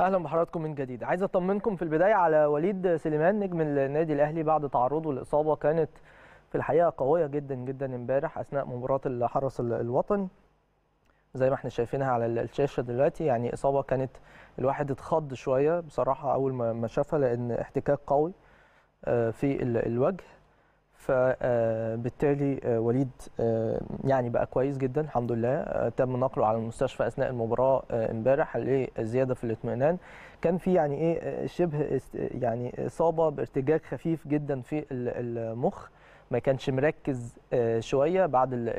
اهلا بحضراتكم من جديد عايز اطمنكم في البدايه على وليد سليمان نجم النادي الاهلي بعد تعرضه لاصابه كانت في الحقيقه قويه جدا جدا امبارح اثناء مباراه الحرس الوطن زي ما احنا شايفينها على الشاشه دلوقتي يعني اصابه كانت الواحد اتخض شويه بصراحه اول ما شافها لان احتكاك قوي آه، في الوجه فبالتالي آه، آه، وليد آه، يعني بقى كويس جدا الحمد لله تم نقله على المستشفى اثناء المباراه امبارح لزياده في الاطمئنان كان في يعني ايه شبه يعني اصابه بارتجاج خفيف جدا في المخ ما كانش مركز شويه بعد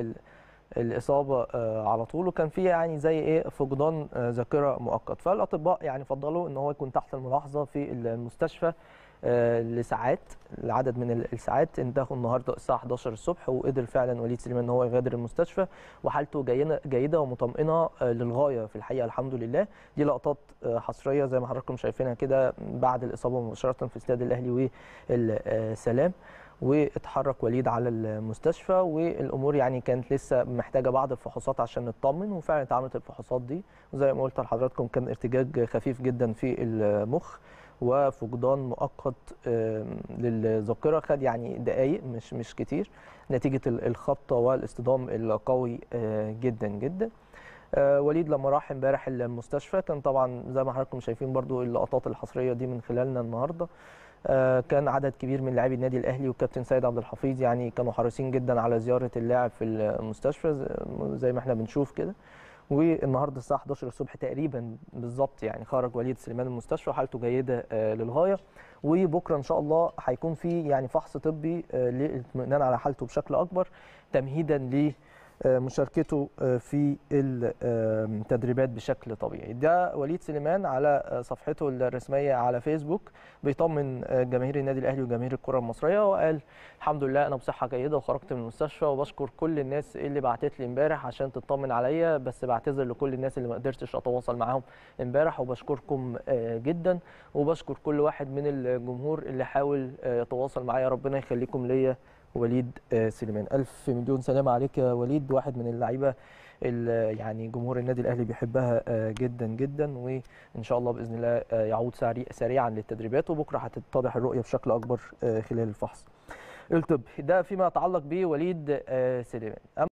الاصابه على طول وكان في يعني زي ايه فقدان ذاكره مؤقت فالاطباء يعني فضلوا ان هو يكون تحت الملاحظه في المستشفى آه، لساعات لعدد من الساعات انتهوا النهارده الساعه 11 الصبح وقدر فعلا وليد سليمان ان هو يغادر المستشفى وحالته جيده ومطمئنه آه، للغايه في الحقيقه الحمد لله دي لقطات آه، حصريه زي ما حضراتكم شايفينها كده بعد الاصابه مباشره في استاد الاهلي والسلام واتحرك وليد على المستشفى والامور يعني كانت لسه محتاجه بعض الفحوصات عشان نطمن وفعلا اتعملت الفحوصات دي وزي ما قلت لحضراتكم كان ارتجاج خفيف جدا في المخ وفقدان مؤقت للذاكره خد يعني دقائق مش مش كتير نتيجه الخبطه والاصطدام القوي آه، جدا جدا آه، وليد لما راح امبارح المستشفى كان طبعا زي ما حضراتكم شايفين برضو اللقطات الحصريه دي من خلالنا النهارده آه، كان عدد كبير من لاعبي النادي الاهلي والكابتن سيد عبد الحفيظ يعني كانوا حريصين جدا على زياره اللاعب في المستشفى زي ما احنا بنشوف كده والنهارده الساعه 11 الصبح تقريبا بالظبط يعني خرج وليد سليمان من المستشفى حالته جيده آه، للغايه وبكره ان شاء الله هيكون في يعني فحص طبي آه، للاطمئنان على حالته بشكل اكبر تمهيدا ل آه، مشاركته آه، في التدريبات بشكل طبيعي ده وليد سليمان على آه، صفحته الرسميه على فيسبوك بيطمن جماهير النادي الاهلي وجماهير الكره المصريه وقال الحمد لله انا بصحه جيده وخرجت من المستشفى وبشكر كل الناس اللي بعتت لي امبارح عشان تطمن عليا بس بعتذر لكل الناس اللي ما قدرتش اتواصل معاهم امبارح وبشكركم جدا وبشكر كل واحد من الجمهور اللي حاول يتواصل معايا ربنا يخليكم ليا وليد آه، سليمان ألف مليون سلامة عليك يا وليد واحد من اللعيبة يعني جمهور النادي الاهلي بيحبها آه، جدا جدا وان شاء الله باذن الله آه، يعود سريعا للتدريبات وبكره هتتضح الرؤيه بشكل اكبر خلال الفحص الطب ده فيما يتعلق بوليد سليمان